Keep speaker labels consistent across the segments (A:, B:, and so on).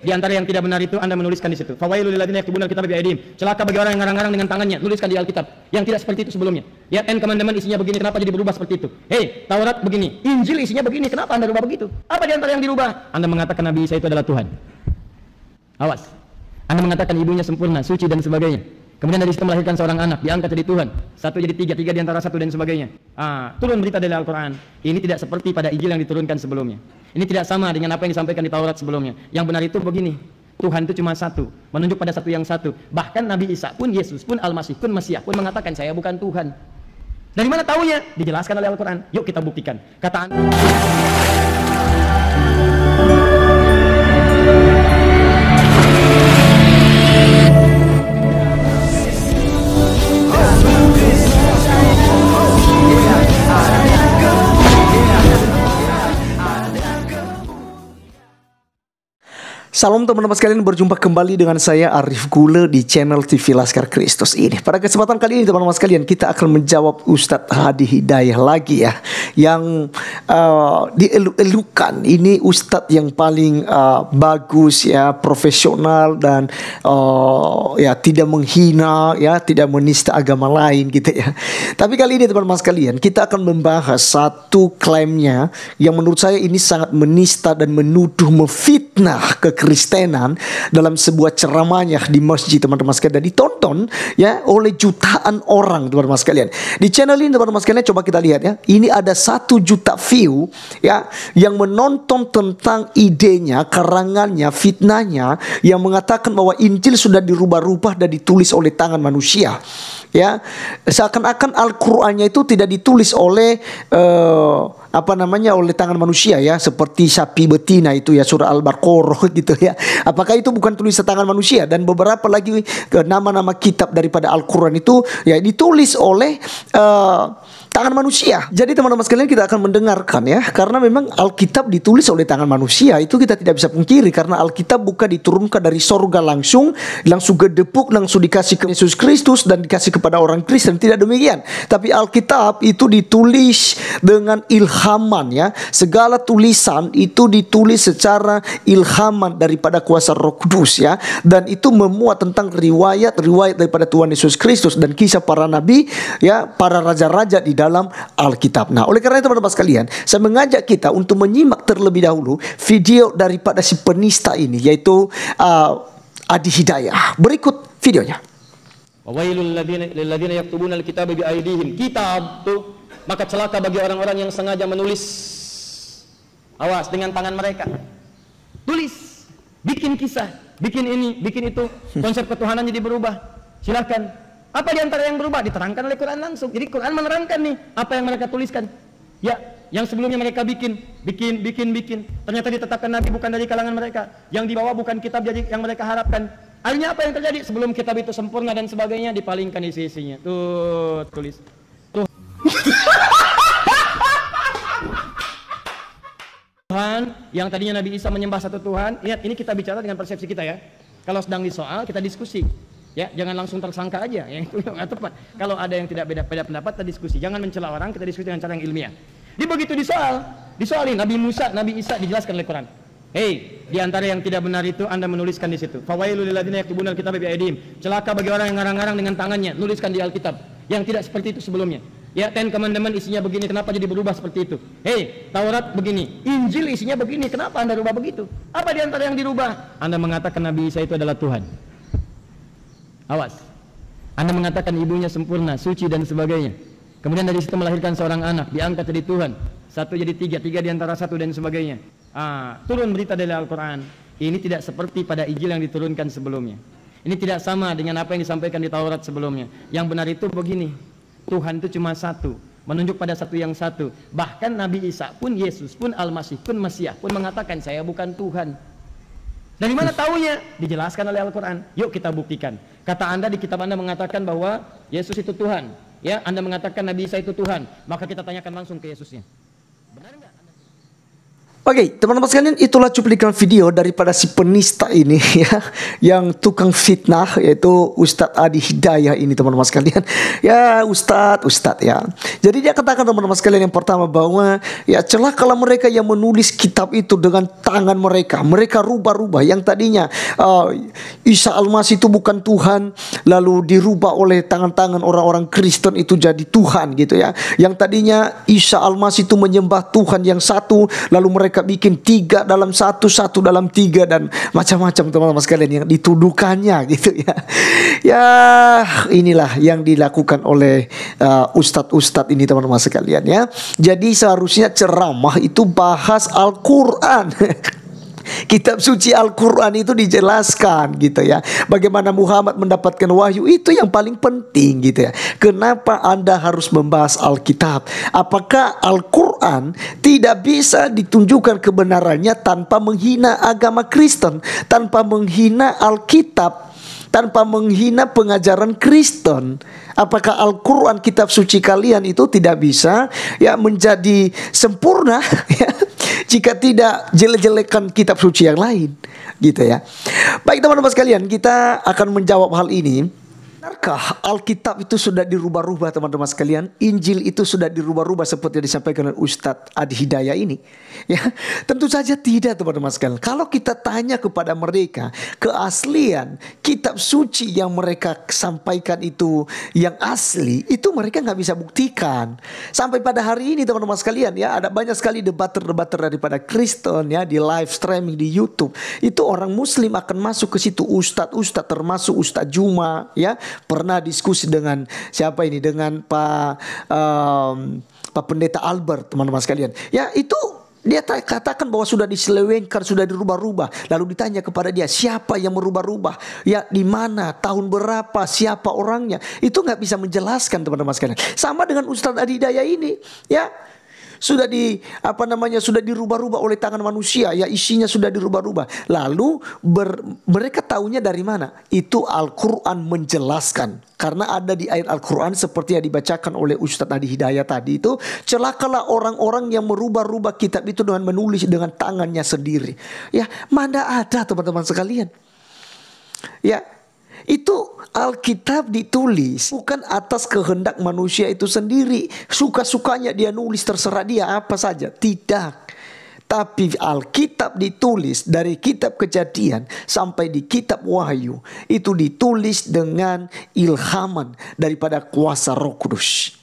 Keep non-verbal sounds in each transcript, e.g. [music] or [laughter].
A: Di antara yang tidak benar itu Anda menuliskan di situ. Fawailul lil ladzina yaktubuna al bi'aydihim. Celaka bagi orang yang ngarang-ngarang dengan tangannya, tuliskan di Alkitab. Yang tidak seperti itu sebelumnya. Ya, N teman-teman isinya begini, kenapa jadi berubah seperti itu? Hei, Taurat begini, Injil isinya begini, kenapa Anda rubah begitu? Apa di antara yang dirubah? Anda mengatakan Nabi Isa itu adalah Tuhan. Awas. Anda mengatakan ibunya sempurna, suci dan sebagainya. Kemudian dari situ melahirkan seorang anak, diangkat jadi Tuhan. Satu jadi tiga, tiga diantara satu dan sebagainya. Ah, turun berita dari Al-Quran. Ini tidak seperti pada Injil yang diturunkan sebelumnya. Ini tidak sama dengan apa yang disampaikan di Taurat sebelumnya. Yang benar itu begini. Tuhan itu cuma satu, menunjuk pada satu yang satu. Bahkan Nabi Isa pun, Yesus pun, Al-Masih pun, Mesiah pun mengatakan, saya bukan Tuhan. Dari mana tahunya? Dijelaskan oleh Al-Quran. Yuk kita buktikan. Kataan
B: Salam teman-teman sekalian, berjumpa kembali dengan saya Arif Gule di channel TV Laskar Kristus ini. Pada kesempatan kali ini teman-teman sekalian, kita akan menjawab Ustadz Hadi Hidayah lagi ya. Yang uh, ini ustadz yang paling uh, bagus ya profesional dan uh, ya tidak menghina ya tidak menista agama lain gitu ya tapi kali ini teman-teman sekalian kita akan membahas satu klaimnya yang menurut saya ini sangat menista dan menuduh memfitnah kekristenan dalam sebuah ceramahnya di masjid teman-teman sekalian dan ditonton ya oleh jutaan orang teman-teman sekalian di channel ini teman-teman sekalian coba kita lihat ya ini ada satu juta view ya yang menonton tentang idenya, karangannya, fitnahnya yang mengatakan bahwa Injil sudah dirubah-rubah dan ditulis oleh tangan manusia. Ya, seakan-akan Al-Qur'annya itu tidak ditulis oleh uh, apa namanya oleh tangan manusia ya, seperti sapi betina itu ya surah Al-Baqarah [laughs] gitu ya. Apakah itu bukan tulis tangan manusia dan beberapa lagi eh, nama-nama kitab daripada Al-Qur'an itu ya ditulis oleh uh, tangan manusia. Jadi teman-teman sekalian kita akan mendengarkan ya, karena memang Alkitab ditulis oleh tangan manusia itu kita tidak bisa pungkiri karena Alkitab bukan diturunkan dari sorga langsung, langsung gedepuk, langsung dikasih ke Yesus Kristus dan dikasih kepada orang Kristen tidak demikian. Tapi Alkitab itu ditulis dengan ilhaman ya, segala tulisan itu ditulis secara ilhaman daripada kuasa Roh Kudus ya, dan itu memuat tentang riwayat-riwayat daripada Tuhan Yesus Kristus dan kisah para nabi ya, para raja-raja di dalam dalam Alkitab. Nah, oleh karena itu teman-teman sekalian, saya mengajak kita untuk menyimak terlebih dahulu video daripada si penista ini yaitu uh, Adi Hidayah. Berikut videonya.
A: Kitab tuh maka celaka bagi orang-orang yang sengaja menulis awas dengan tangan mereka. Tulis, bikin kisah, bikin ini, bikin itu. [laughs] Konsep ketuhanan jadi berubah. Silahkan apa di antara yang berubah? Diterangkan oleh Quran langsung. Jadi Quran menerangkan nih apa yang mereka tuliskan. Ya, yang sebelumnya mereka bikin, bikin, bikin, bikin. Ternyata ditetapkan Nabi bukan dari kalangan mereka. Yang dibawa bukan kitab yang mereka harapkan. Akhirnya apa yang terjadi? Sebelum kitab itu sempurna dan sebagainya, dipalingkan isi-isinya. Tuh, tulis. Tuh. [laughs] Tuhan, yang tadinya Nabi Isa menyembah satu Tuhan. Lihat, ini kita bicara dengan persepsi kita ya. Kalau sedang di soal, kita diskusi ya jangan langsung tersangka aja ya itu [laughs] nggak tepat kalau ada yang tidak beda beda pendapat kita diskusi jangan mencela orang kita diskusi dengan cara yang ilmiah dia begitu disoal disoalin Nabi Musa Nabi Isa dijelaskan oleh Quran Hei, di antara yang tidak benar itu Anda menuliskan di situ. Fawailul lil ladzina yaktubuna alkitaba bi aydihim. Celaka bagi orang yang ngarang-ngarang dengan tangannya, nuliskan di Alkitab yang tidak seperti itu sebelumnya. Ya, Ten teman-teman isinya begini, kenapa jadi berubah seperti itu? Hei, Taurat begini, Injil isinya begini, kenapa Anda rubah begitu? Apa di antara yang dirubah? Anda mengatakan Nabi Isa itu adalah Tuhan. Awas. Anda mengatakan ibunya sempurna, suci dan sebagainya. Kemudian dari situ melahirkan seorang anak, diangkat jadi Tuhan. Satu jadi tiga, tiga di antara satu dan sebagainya. Ah, turun berita dari Al-Quran. Ini tidak seperti pada Injil yang diturunkan sebelumnya. Ini tidak sama dengan apa yang disampaikan di Taurat sebelumnya. Yang benar itu begini. Tuhan itu cuma satu, menunjuk pada satu yang satu. Bahkan Nabi Isa pun, Yesus pun, Al-Masih pun, Mesiah pun mengatakan, saya bukan Tuhan. Dari mana taunya? Dijelaskan oleh Al-Quran. Yuk kita buktikan. Kata Anda di kitab Anda mengatakan bahwa Yesus itu Tuhan. Ya, Anda mengatakan Nabi Isa itu Tuhan. Maka kita tanyakan langsung ke Yesusnya.
B: Oke, okay, teman-teman sekalian, itulah cuplikan video daripada si penista ini [laughs] ya, yang tukang fitnah yaitu Ustadz Adi Hidayah ini teman-teman sekalian. [laughs] Ya, Ustadz, Ustadz ya. Jadi dia katakan teman-teman sekalian yang pertama bahwa ya celah kalau mereka yang menulis kitab itu dengan tangan mereka, mereka rubah-rubah yang tadinya uh, Isa al itu bukan Tuhan, lalu dirubah oleh tangan-tangan orang-orang Kristen itu jadi Tuhan gitu ya. Yang tadinya Isa al itu menyembah Tuhan yang satu, lalu mereka mereka bikin tiga dalam satu, satu dalam tiga dan macam-macam teman-teman sekalian yang dituduhkannya [laughs] gitu ya. Ya inilah yang dilakukan oleh uh, ustadz-ustadz ini teman-teman sekalian ya. Jadi seharusnya ceramah itu bahas Al-Quran. [laughs] Kitab suci Al-Quran itu dijelaskan gitu ya. Bagaimana Muhammad mendapatkan wahyu itu yang paling penting gitu ya. Kenapa Anda harus membahas Alkitab? Apakah Al-Quran Al-Quran tidak bisa ditunjukkan kebenarannya tanpa menghina agama Kristen, tanpa menghina Alkitab, tanpa menghina pengajaran Kristen. Apakah Al-Quran kitab suci kalian itu tidak bisa ya menjadi sempurna [laughs] ya, jika tidak jelek-jelekan kitab suci yang lain gitu ya. Baik teman-teman sekalian kita akan menjawab hal ini Benarkah Alkitab itu sudah dirubah-rubah teman-teman sekalian? Injil itu sudah dirubah-rubah seperti yang disampaikan oleh Ustadz Adi Hidayah ini? Ya, tentu saja tidak teman-teman sekalian. Kalau kita tanya kepada mereka keaslian kitab suci yang mereka sampaikan itu yang asli, itu mereka nggak bisa buktikan. Sampai pada hari ini teman-teman sekalian ya ada banyak sekali debat debater daripada Kristen ya di live streaming di YouTube. Itu orang Muslim akan masuk ke situ Ustadz-Ustadz termasuk Ustadz Juma ya pernah diskusi dengan siapa ini dengan Pak um, Pak Pendeta Albert teman-teman sekalian. Ya itu dia katakan bahwa sudah diselewengkan, sudah dirubah-rubah. Lalu ditanya kepada dia, siapa yang merubah-rubah? Ya, di mana, tahun berapa, siapa orangnya? Itu nggak bisa menjelaskan teman-teman sekalian. Sama dengan Ustadz Adidaya ini, ya sudah di apa namanya sudah dirubah-rubah oleh tangan manusia ya isinya sudah dirubah-rubah lalu ber, mereka tahunya dari mana itu Al-Qur'an menjelaskan karena ada di ayat Al-Qur'an seperti yang dibacakan oleh Ustadz Adi Hidayah tadi itu celakalah orang-orang yang merubah-rubah kitab itu dengan menulis dengan tangannya sendiri ya mana ada teman-teman sekalian ya itu Alkitab ditulis bukan atas kehendak manusia itu sendiri. Suka-sukanya dia nulis terserah dia apa saja. Tidak. Tapi Alkitab ditulis dari kitab kejadian sampai di kitab wahyu. Itu ditulis dengan ilhaman daripada kuasa roh kudus.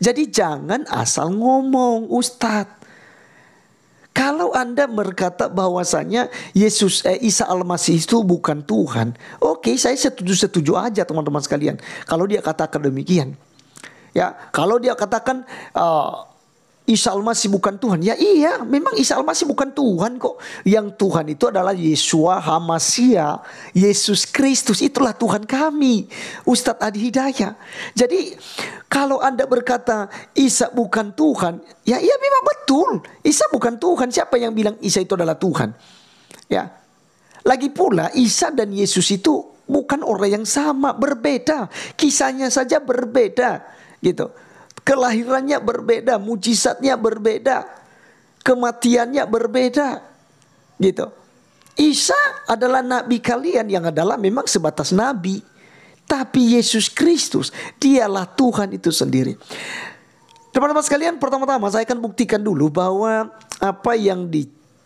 B: Jadi jangan asal ngomong Ustadz. Kalau Anda berkata bahwasanya Yesus eh, Isa Al-Masih itu bukan Tuhan, oke okay, saya setuju-setuju aja teman-teman sekalian. Kalau dia katakan demikian. Ya, kalau dia katakan uh, Isa Almasih bukan Tuhan. Ya iya, memang Isa Almasih bukan Tuhan kok. Yang Tuhan itu adalah Yesua Hamasia. Yesus Kristus itulah Tuhan kami. Ustadz Adi Hidayah. Jadi kalau Anda berkata Isa bukan Tuhan. Ya iya memang betul. Isa bukan Tuhan. Siapa yang bilang Isa itu adalah Tuhan? Ya. Lagi pula Isa dan Yesus itu bukan orang yang sama. Berbeda. Kisahnya saja berbeda. Gitu. Kelahirannya berbeda, mujizatnya berbeda, kematiannya berbeda. Gitu. Isa adalah nabi kalian yang adalah memang sebatas nabi. Tapi Yesus Kristus, dialah Tuhan itu sendiri. Teman-teman sekalian, pertama-tama saya akan buktikan dulu bahwa apa yang di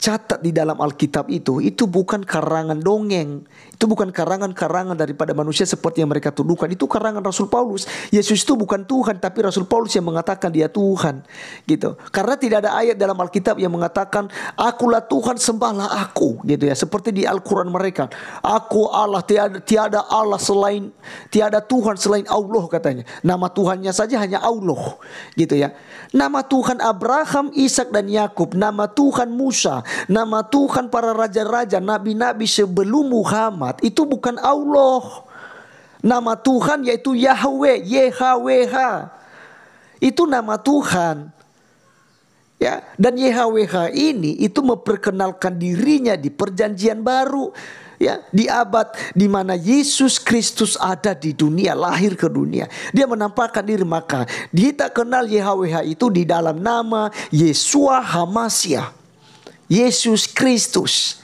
B: catat di dalam Alkitab itu, itu bukan karangan dongeng. Itu bukan karangan-karangan daripada manusia seperti yang mereka tuduhkan. Itu karangan Rasul Paulus. Yesus itu bukan Tuhan, tapi Rasul Paulus yang mengatakan dia Tuhan. gitu. Karena tidak ada ayat dalam Alkitab yang mengatakan, Akulah Tuhan, sembahlah aku. gitu ya. Seperti di Al-Quran mereka. Aku Allah, tiada, tiada Allah selain, tiada Tuhan selain Allah katanya. Nama Tuhannya saja hanya Allah. Gitu ya. Nama Tuhan Abraham, Ishak dan Yakub. Nama Tuhan Musa. Nama Tuhan para raja-raja, nabi-nabi sebelum Muhammad itu bukan Allah. Nama Tuhan yaitu Yahweh, YHWH. Itu nama Tuhan. Ya, dan YHWH ini itu memperkenalkan dirinya di perjanjian baru ya di abad di mana Yesus Kristus ada di dunia lahir ke dunia dia menampakkan diri maka kita kenal YHWH itu di dalam nama Yesua Hamasiah. Yesus Kristus.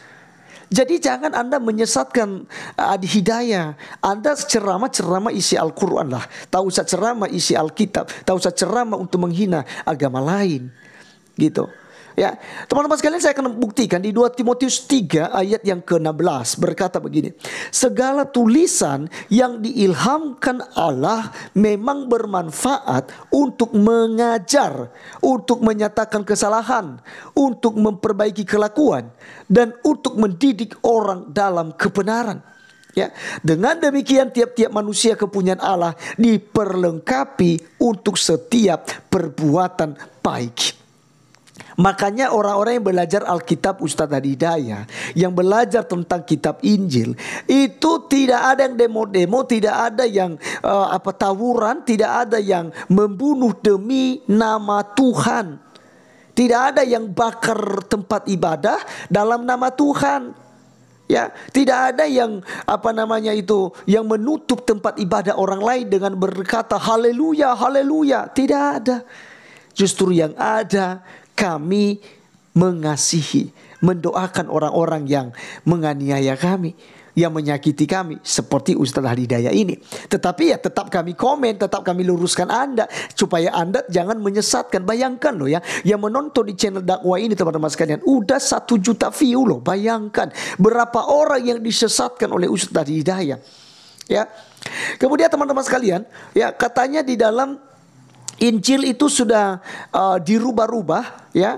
B: Jadi jangan Anda menyesatkan eh, adi hidayah. Anda ceramah-ceramah isi Al-Quran lah. tak usah ceramah isi Alkitab. tak usah ceramah untuk menghina agama lain. Gitu. Ya, teman-teman sekalian saya akan buktikan di 2 Timotius 3 ayat yang ke-16 berkata begini. Segala tulisan yang diilhamkan Allah memang bermanfaat untuk mengajar, untuk menyatakan kesalahan, untuk memperbaiki kelakuan dan untuk mendidik orang dalam kebenaran. Ya, dengan demikian tiap-tiap manusia kepunyaan Allah diperlengkapi untuk setiap perbuatan baik. Makanya orang-orang yang belajar Alkitab Ustadz Hadi Daya yang belajar tentang kitab Injil, itu tidak ada yang demo-demo, tidak ada yang uh, apa tawuran, tidak ada yang membunuh demi nama Tuhan. Tidak ada yang bakar tempat ibadah dalam nama Tuhan. Ya, tidak ada yang apa namanya itu yang menutup tempat ibadah orang lain dengan berkata haleluya, haleluya. Tidak ada. Justru yang ada kami mengasihi, mendoakan orang-orang yang menganiaya kami, yang menyakiti kami seperti Ustadz Hidayah ini. Tetapi ya tetap kami komen, tetap kami luruskan Anda supaya Anda jangan menyesatkan. Bayangkan loh ya, yang menonton di channel dakwah ini teman-teman sekalian, udah satu juta view loh. Bayangkan berapa orang yang disesatkan oleh Ustadz Hidayah. Ya, kemudian teman-teman sekalian, ya katanya di dalam Injil itu sudah uh, dirubah-rubah ya.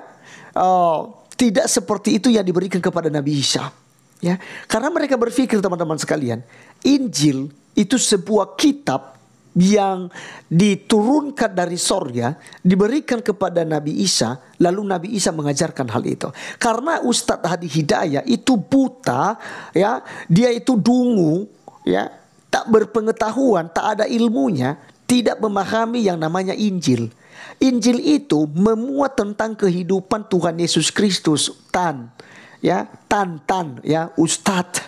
B: Uh, tidak seperti itu yang diberikan kepada Nabi Isa. Ya, karena mereka berpikir teman-teman sekalian, Injil itu sebuah kitab yang diturunkan dari sorga diberikan kepada Nabi Isa lalu Nabi Isa mengajarkan hal itu karena Ustadz Hadi Hidayah itu buta ya dia itu dungu ya tak berpengetahuan tak ada ilmunya tidak memahami yang namanya Injil. Injil itu memuat tentang kehidupan Tuhan Yesus Kristus, tan, ya, tan, tan, ya, ustadz.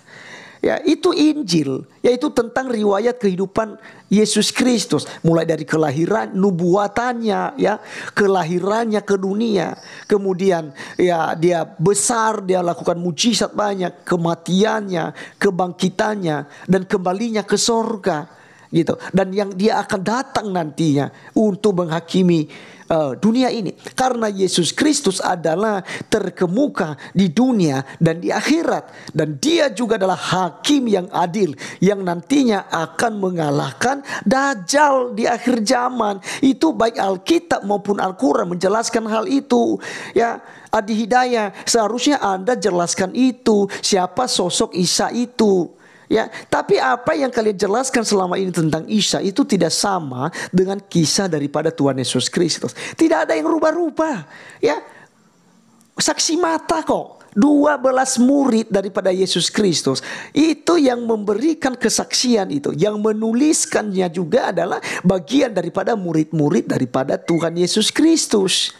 B: Ya, itu Injil, yaitu tentang riwayat kehidupan Yesus Kristus, mulai dari kelahiran nubuatannya ya, kelahirannya ke dunia. Kemudian ya dia besar, dia lakukan mujizat banyak, kematiannya, kebangkitannya dan kembalinya ke sorga gitu. Dan yang dia akan datang nantinya untuk menghakimi uh, dunia ini. Karena Yesus Kristus adalah terkemuka di dunia dan di akhirat dan dia juga adalah hakim yang adil yang nantinya akan mengalahkan dajjal di akhir zaman. Itu baik Alkitab maupun Al-Qur'an menjelaskan hal itu ya. Adi Hidayah seharusnya Anda jelaskan itu siapa sosok Isa itu Ya, tapi apa yang kalian jelaskan selama ini tentang Isa itu tidak sama dengan kisah daripada Tuhan Yesus Kristus. Tidak ada yang rubah-rubah. Ya, saksi mata kok. 12 murid daripada Yesus Kristus itu yang memberikan kesaksian itu yang menuliskannya juga adalah bagian daripada murid-murid daripada Tuhan Yesus Kristus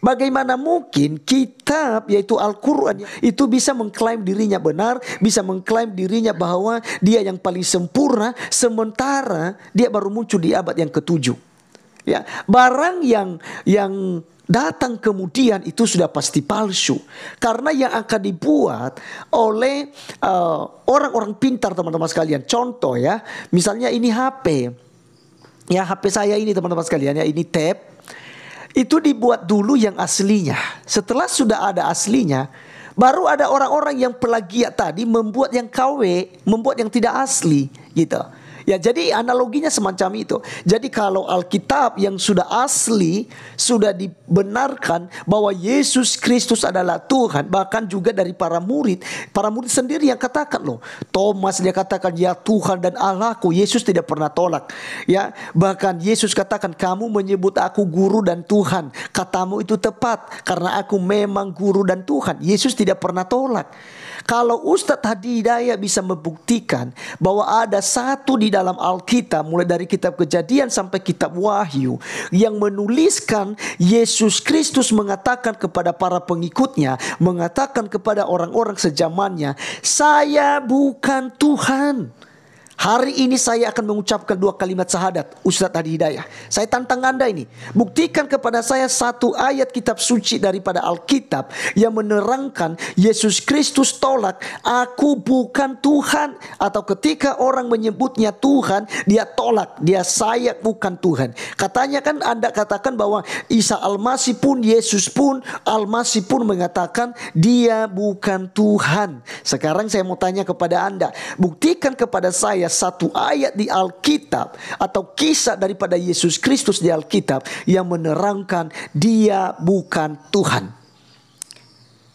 B: Bagaimana mungkin kitab yaitu Al-Quran itu bisa mengklaim dirinya benar, bisa mengklaim dirinya bahwa dia yang paling sempurna sementara dia baru muncul di abad yang ketujuh. Ya, barang yang yang datang kemudian itu sudah pasti palsu karena yang akan dibuat oleh eh, orang-orang uh, pintar teman-teman sekalian. Contoh ya, misalnya ini HP. Ya HP saya ini teman-teman sekalian ya ini tab itu dibuat dulu yang aslinya. Setelah sudah ada aslinya, baru ada orang-orang yang pelagiat tadi membuat yang KW, membuat yang tidak asli gitu. Ya, jadi analoginya semacam itu. Jadi kalau Alkitab yang sudah asli sudah dibenarkan bahwa Yesus Kristus adalah Tuhan, bahkan juga dari para murid, para murid sendiri yang katakan loh. Thomas dia katakan ya Tuhan dan Allahku. Yesus tidak pernah tolak. Ya, bahkan Yesus katakan kamu menyebut aku guru dan Tuhan. Katamu itu tepat karena aku memang guru dan Tuhan. Yesus tidak pernah tolak. Kalau Ustadz Hadi Hidayah bisa membuktikan bahwa ada satu di dalam Alkitab mulai dari kitab kejadian sampai kitab wahyu yang menuliskan Yesus Kristus mengatakan kepada para pengikutnya, mengatakan kepada orang-orang sejamannya, saya bukan Tuhan. Hari ini saya akan mengucapkan dua kalimat syahadat Ustadz Hadi Hidayah. Saya tantang Anda ini. Buktikan kepada saya satu ayat kitab suci daripada Alkitab yang menerangkan Yesus Kristus tolak aku bukan Tuhan atau ketika orang menyebutnya Tuhan dia tolak dia saya bukan Tuhan. Katanya kan Anda katakan bahwa Isa Almasih pun Yesus pun Almasih pun mengatakan dia bukan Tuhan. Sekarang saya mau tanya kepada Anda, buktikan kepada saya satu ayat di Alkitab atau kisah daripada Yesus Kristus di Alkitab yang menerangkan dia bukan Tuhan.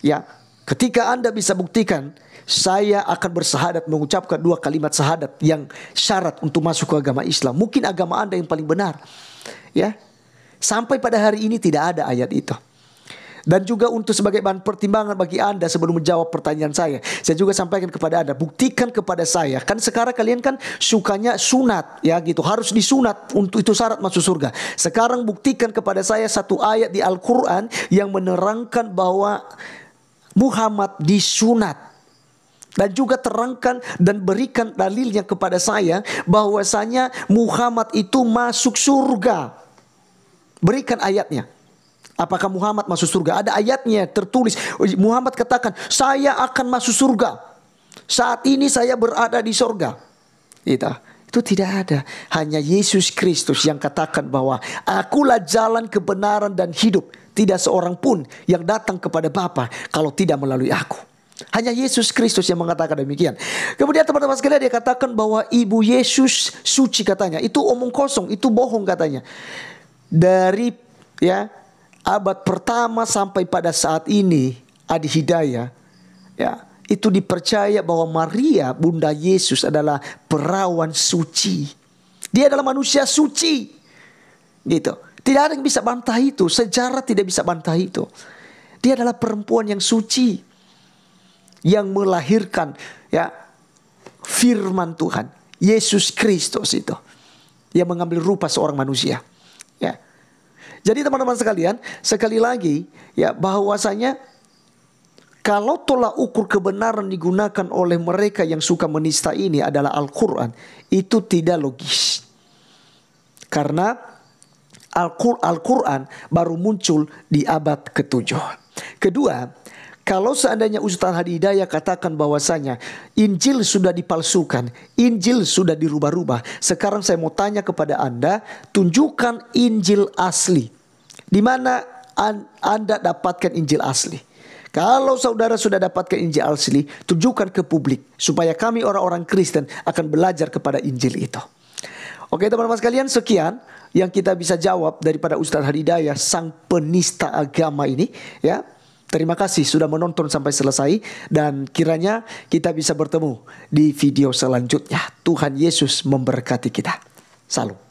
B: Ya, ketika Anda bisa buktikan saya akan bersahadat mengucapkan dua kalimat sahadat yang syarat untuk masuk ke agama Islam. Mungkin agama Anda yang paling benar. Ya. Sampai pada hari ini tidak ada ayat itu dan juga untuk sebagai bahan pertimbangan bagi Anda sebelum menjawab pertanyaan saya. Saya juga sampaikan kepada Anda, buktikan kepada saya. Kan sekarang kalian kan sukanya sunat ya gitu, harus disunat untuk itu syarat masuk surga. Sekarang buktikan kepada saya satu ayat di Al-Qur'an yang menerangkan bahwa Muhammad disunat dan juga terangkan dan berikan dalilnya kepada saya bahwasanya Muhammad itu masuk surga. Berikan ayatnya. Apakah Muhammad masuk surga? Ada ayatnya tertulis. Muhammad katakan, saya akan masuk surga. Saat ini saya berada di surga. Itu. Itu tidak ada. Hanya Yesus Kristus yang katakan bahwa akulah jalan kebenaran dan hidup. Tidak seorang pun yang datang kepada Bapa kalau tidak melalui aku. Hanya Yesus Kristus yang mengatakan demikian. Kemudian teman-teman sekalian dia katakan bahwa ibu Yesus suci katanya. Itu omong kosong, itu bohong katanya. Dari ya abad pertama sampai pada saat ini Adi Hidayah ya itu dipercaya bahwa Maria bunda Yesus adalah perawan suci. Dia adalah manusia suci. Gitu. Tidak ada yang bisa bantah itu, sejarah tidak bisa bantah itu. Dia adalah perempuan yang suci yang melahirkan ya firman Tuhan, Yesus Kristus itu yang mengambil rupa seorang manusia. Jadi teman-teman sekalian, sekali lagi ya bahwasanya kalau tolak ukur kebenaran digunakan oleh mereka yang suka menista ini adalah Al-Quran, itu tidak logis. Karena Al-Quran baru muncul di abad ke-7. Kedua, kalau seandainya Ustaz Hadi ya katakan bahwasanya Injil sudah dipalsukan, Injil sudah dirubah-rubah. Sekarang saya mau tanya kepada Anda, tunjukkan Injil asli di mana Anda dapatkan Injil asli? Kalau saudara sudah dapatkan Injil asli, tunjukkan ke publik supaya kami orang-orang Kristen akan belajar kepada Injil itu. Oke teman-teman sekalian, sekian yang kita bisa jawab daripada Ustaz Hadidayah sang penista agama ini ya. Terima kasih sudah menonton sampai selesai dan kiranya kita bisa bertemu di video selanjutnya. Tuhan Yesus memberkati kita. Salam.